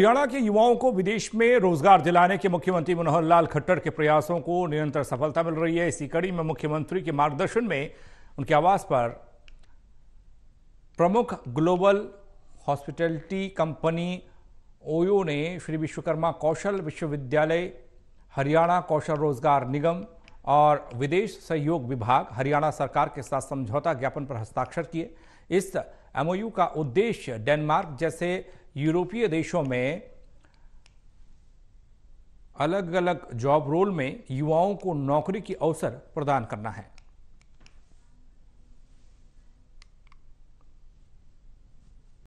हरियाणा के युवाओं को विदेश में रोजगार दिलाने के मुख्यमंत्री मनोहर लाल खट्टर के प्रयासों को निरंतर सफलता मिल रही है इसी कड़ी में मुख्यमंत्री के मार्गदर्शन में उनके आवास पर प्रमुख ग्लोबल हॉस्पिटैलिटी कंपनी ओयो ने श्री विश्वकर्मा कौशल विश्वविद्यालय हरियाणा कौशल रोजगार निगम और विदेश सहयोग विभाग हरियाणा सरकार के साथ समझौता ज्ञापन पर हस्ताक्षर किए इस एमओयू का उद्देश्य डेनमार्क जैसे यूरोपीय देशों में अलग अलग जॉब रोल में युवाओं को नौकरी के अवसर प्रदान करना है